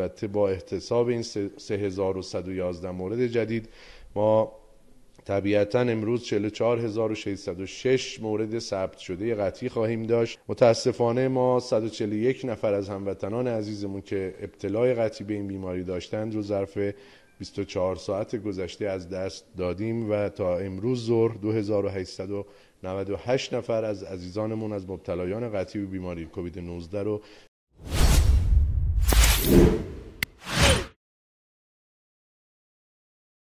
البته با احتساب این 3111 مورد جدید ما طبیعتا امروز 44606 مورد ثبت شده قطعی خواهیم داشت متاسفانه ما 141 نفر از هموطنان عزیزمون که ابتلای قطعی به این بیماری داشتند رو ظرف 24 ساعت گذشته از دست دادیم و تا امروز ظهر 2898 نفر از عزیزانمون از مبتلایان قطعی به بیماری کووید 19 رو